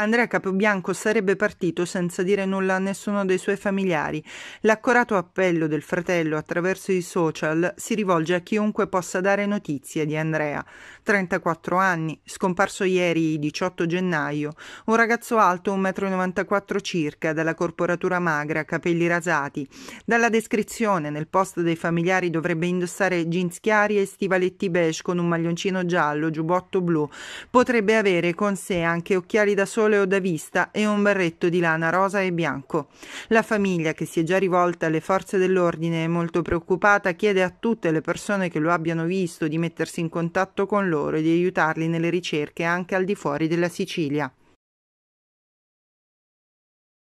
Andrea Capobianco sarebbe partito senza dire nulla a nessuno dei suoi familiari. L'accorato appello del fratello attraverso i social si rivolge a chiunque possa dare notizie di Andrea. 34 anni, scomparso ieri 18 gennaio, un ragazzo alto 1,94 m circa, dalla corporatura magra, capelli rasati. Dalla descrizione nel post dei familiari dovrebbe indossare jeans chiari e stivaletti beige con un maglioncino giallo, giubbotto blu. Potrebbe avere con sé anche occhiali da sole sole da vista e un berretto di lana rosa e bianco. La famiglia, che si è già rivolta alle forze dell'ordine e molto preoccupata, chiede a tutte le persone che lo abbiano visto di mettersi in contatto con loro e di aiutarli nelle ricerche anche al di fuori della Sicilia.